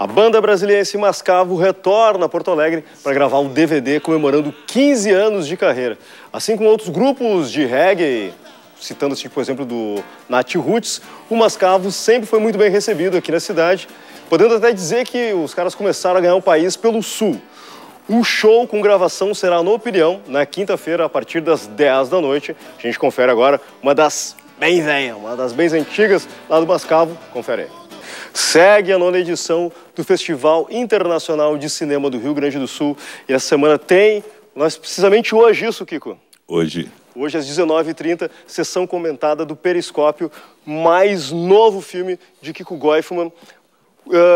A banda Se Mascavo retorna a Porto Alegre para gravar um DVD comemorando 15 anos de carreira. Assim como outros grupos de reggae, citando-se, assim, por exemplo, do Nat Roots, o Mascavo sempre foi muito bem recebido aqui na cidade, podendo até dizer que os caras começaram a ganhar o país pelo sul. O show com gravação será no Opinião, na quinta-feira, a partir das 10 da noite. A gente confere agora uma das bem velhas, uma das bem antigas lá do Mascavo. Confere aí. Segue a nona edição do Festival Internacional de Cinema do Rio Grande do Sul. E essa semana tem, nós precisamente hoje isso, Kiko. Hoje. Hoje, às 19h30, sessão comentada do Periscópio, mais novo filme de Kiko Goifman.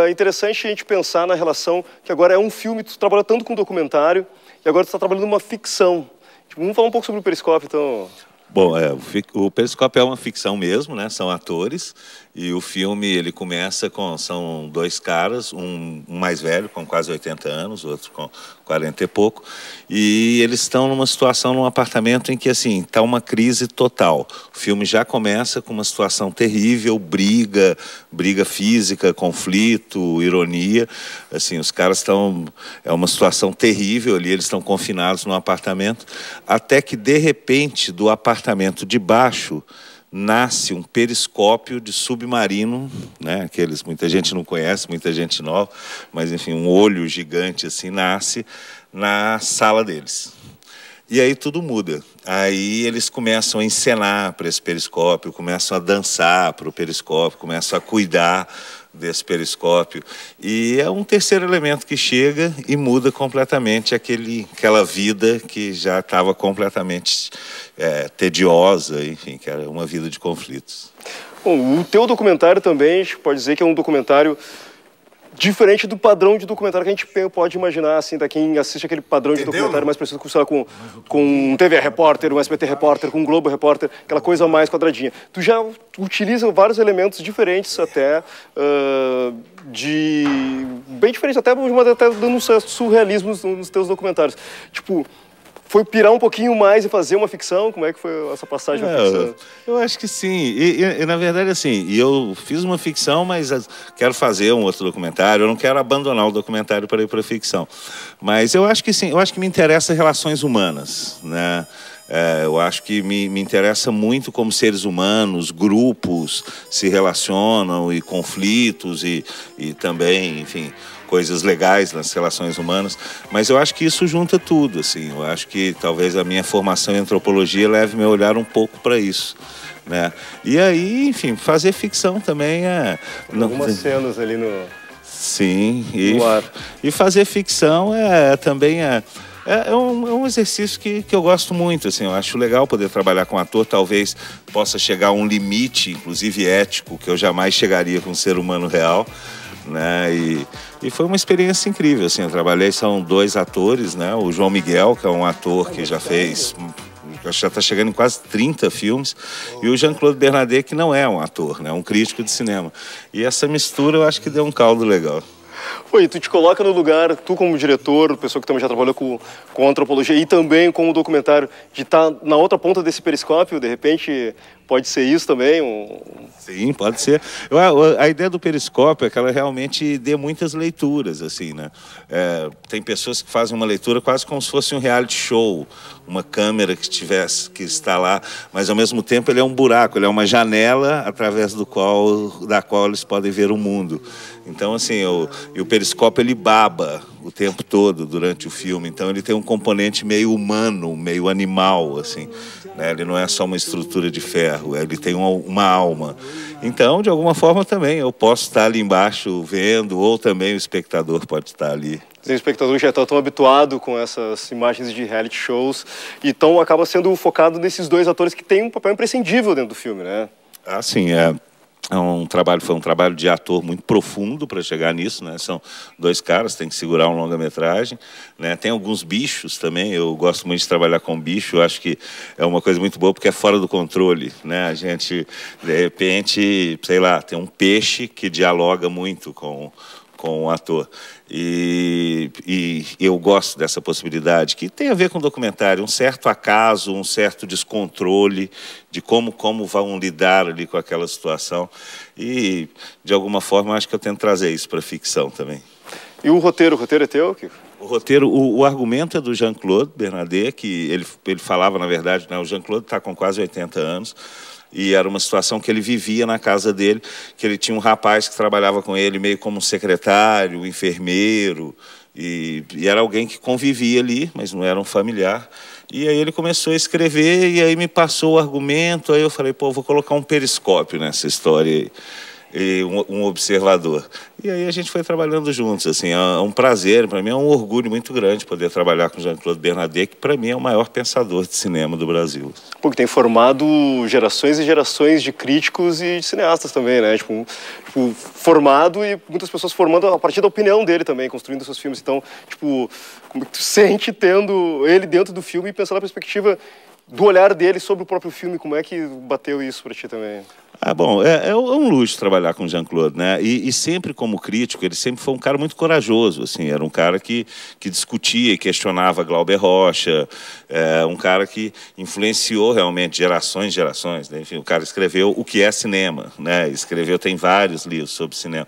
É interessante a gente pensar na relação que agora é um filme, tu trabalha tanto com documentário e agora tu está trabalhando uma ficção. Tipo, vamos falar um pouco sobre o Periscópio, então. Bom, é, o Periscópio é uma ficção mesmo, né? São atores e o filme ele começa com são dois caras, um, um, mais velho com quase 80 anos, outro com 40 e pouco, e eles estão numa situação num apartamento em que assim está uma crise total. O filme já começa com uma situação terrível, briga, briga física, conflito, ironia, assim os caras estão é uma situação terrível ali, eles estão confinados num apartamento, até que de repente do apartamento de baixo nasce um periscópio de submarino, né? Aqueles muita gente não conhece, muita gente nova, mas enfim, um olho gigante assim nasce na sala deles. E aí tudo muda. Aí eles começam a encenar para esse periscópio, começam a dançar para o periscópio, começam a cuidar desse periscópio. E é um terceiro elemento que chega e muda completamente aquele, aquela vida que já estava completamente é, tediosa, enfim, que era uma vida de conflitos. Bom, o teu documentário também pode dizer que é um documentário Diferente do padrão de documentário que a gente pode imaginar, assim, da quem assiste aquele padrão Entendeu, de documentário né? mais preciso com, sei lá, com, com TV Repórter, um SBT Repórter, com um Globo Repórter, aquela coisa mais quadradinha. Tu já utiliza vários elementos diferentes até uh, de... bem diferentes até, até dando um certo surrealismo nos teus documentários. Tipo, foi pirar um pouquinho mais e fazer uma ficção? Como é que foi essa passagem é, eu, eu acho que sim. E, e, e, na verdade, assim, eu fiz uma ficção, mas ah, quero fazer um outro documentário. Eu não quero abandonar o documentário para ir para a ficção. Mas eu acho que sim, eu acho que me interessa relações humanas, né? É, eu acho que me, me, interessa muito como seres humanos, grupos se relacionam e conflitos e, e também, enfim, coisas legais nas relações humanas. Mas eu acho que isso junta tudo, assim. Eu acho que talvez a minha formação em antropologia leve meu olhar um pouco para isso. Né? E aí, enfim, fazer ficção também é. Algumas cenas ali no. Sim, e, no e fazer ficção é também é é, é, um, é um exercício que, que eu gosto muito, assim, eu acho legal poder trabalhar com ator, talvez possa chegar a um limite, inclusive ético, que eu jamais chegaria com um ser humano real, né, e, e foi uma experiência incrível, assim, eu trabalhei, são dois atores, né, o João Miguel, que é um ator que já fez acho que já está chegando em quase 30 filmes, e o Jean-Claude Bernadette, que não é um ator, né? é um crítico de cinema. E essa mistura eu acho que deu um caldo legal oi tu te coloca no lugar, tu como diretor, pessoa que também já trabalhou com, com antropologia e também com o documentário, de estar tá na outra ponta desse periscópio, de repente Pode ser isso também? Um... Sim, pode ser. A, a ideia do periscópio é que ela realmente dê muitas leituras, assim, né? É, tem pessoas que fazem uma leitura quase como se fosse um reality show, uma câmera que tivesse que está lá, mas ao mesmo tempo ele é um buraco, ele é uma janela através do qual da qual eles podem ver o mundo. Então, assim, o, e o periscópio ele baba o tempo todo durante o filme. Então ele tem um componente meio humano, meio animal, assim. Né? Ele não é só uma estrutura de ferro, é, ele tem uma, uma, alma. Então, de alguma forma também, eu posso estar ali embaixo vendo, ou também o espectador pode estar ali. O espectador já está tão habituado com essas imagens de reality shows, então acaba sendo focado nesses dois atores que têm um papel imprescindível dentro do filme, né? Ah, sim, é é um trabalho foi um trabalho de ator muito profundo para chegar nisso né são dois caras tem que segurar um longa metragem né tem alguns bichos também eu gosto muito de trabalhar com bicho eu acho que é uma coisa muito boa porque é fora do controle né a gente de repente sei lá tem um peixe que dialoga muito com com o um ator. E, e, eu gosto dessa possibilidade, que tem a ver com o documentário, um certo acaso, um certo descontrole de como, como vão lidar ali com aquela situação. E, de alguma forma, acho que eu tento trazer isso para a ficção também. E o roteiro? O roteiro é teu, Kiko? O roteiro, o, o, argumento é do Jean-Claude Bernadette, que ele, ele falava, na verdade, né, o Jean-Claude está com quase 80 anos, e era uma situação que ele vivia na casa dele, que ele tinha um rapaz que trabalhava com ele meio como secretário, enfermeiro, e, e era alguém que convivia ali, mas não era um familiar. E aí ele começou a escrever, e aí me passou o argumento, aí eu falei, pô, vou colocar um periscópio nessa história aí e um, um observador. E aí a gente foi trabalhando juntos, assim, é um é prazer, para mim é um orgulho muito grande poder trabalhar com Jean-Claude Bernadette, que para mim é o maior pensador de cinema do Brasil. porque tem formado gerações e gerações de críticos e de cineastas também, né? Tipo, tipo, formado e muitas pessoas formando a partir da opinião dele também, construindo seus filmes. Então, tipo, como é que tu sente tendo ele dentro do filme e pensando na perspectiva do olhar dele sobre o próprio filme, como é que bateu isso para ti também? Ah, bom, é, é, é um luxo trabalhar com Jean-Claude, né? E, e, sempre como crítico, ele sempre foi um cara muito corajoso, assim, era um cara que, que discutia e questionava Glauber Rocha, é, um cara que influenciou realmente gerações e gerações, né? enfim, o cara escreveu O que é cinema, né? Escreveu, tem vários livros sobre cinema.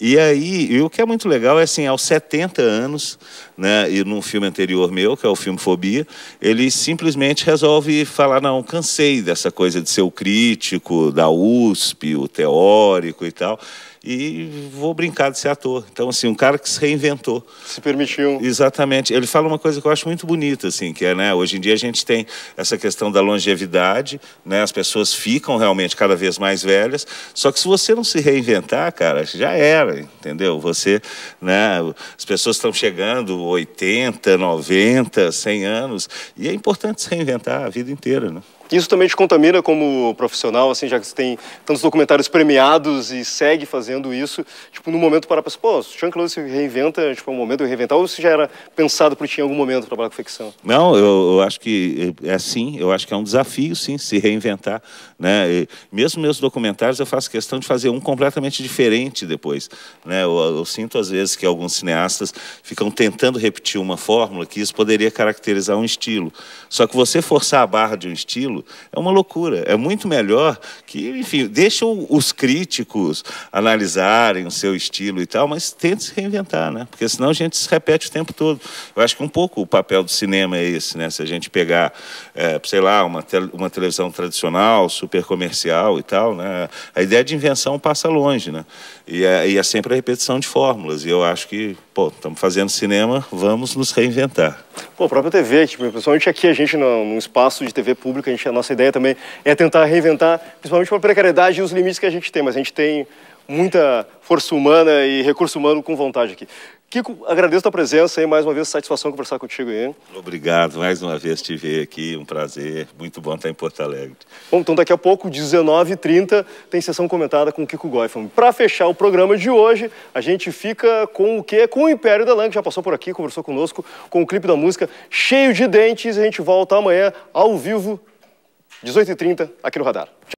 E aí, e o que é muito legal é, assim, aos 70 anos, né, e num filme anterior meu, que é o filme Fobia, ele simplesmente resolve falar: não, cansei dessa coisa de ser o crítico da USP, o teórico e tal e vou brincar de ser ator. Então, assim, um cara que se reinventou. Se permitiu. Exatamente. Ele fala uma coisa que eu acho muito bonita, assim, que é, né, hoje em dia a gente tem essa questão da longevidade, né, as pessoas ficam realmente cada vez mais velhas, só que se você não se reinventar, cara, já era, entendeu? Você, né, as pessoas estão chegando 80, 90, 100 anos, e é importante se reinventar a vida inteira, né? Isso também te contamina como profissional, assim, já que você tem tantos documentários premiados e segue fazendo isso. Tipo, no momento para pensar, pô, o Sean Close se reinventa, tipo, é um momento eu reinventar, ou se já era pensado para ti em algum momento trabalhar com ficção? Não, eu, eu, acho que é, é sim, eu acho que é um desafio, sim, se reinventar, né? mesmo meus documentários, eu faço questão de fazer um completamente diferente depois, né? Eu, eu sinto às vezes que alguns cineastas ficam tentando repetir uma fórmula que isso poderia caracterizar um estilo. Só que você forçar a barra de um estilo aquilo. É uma loucura. É muito melhor que, enfim, deixa os críticos analisarem o seu estilo e tal, mas tente se reinventar, né? Porque senão a gente se repete o tempo todo. Eu acho que um pouco o papel do cinema é esse, né? Se a gente pegar, é, sei lá, uma, te uma televisão tradicional, super comercial e tal, né? A ideia de invenção passa longe, né? E é, e é sempre a repetição de fórmulas. E eu acho que pô, estamos fazendo cinema, vamos nos reinventar. Pô, a própria TV, tipo, principalmente aqui a gente, num espaço de TV pública, a, gente, a nossa ideia também é tentar reinventar, principalmente pela precariedade e os limites que a gente tem, mas a gente tem muita força humana e recurso humano com vontade aqui. Kiko, agradeço a tua presença e mais uma vez satisfação conversar contigo aí. Obrigado, mais uma vez te ver aqui, um prazer, muito bom estar em Porto Alegre. Bom, então daqui a pouco, 19h30, tem sessão comentada com o Kiko Goifam. Para fechar o programa de hoje, a gente fica com o quê? Com o Império da Lã, que já passou por aqui, conversou conosco, com o clipe da música Cheio de Dentes. A gente volta amanhã, ao vivo, 18h30, aqui no Radar.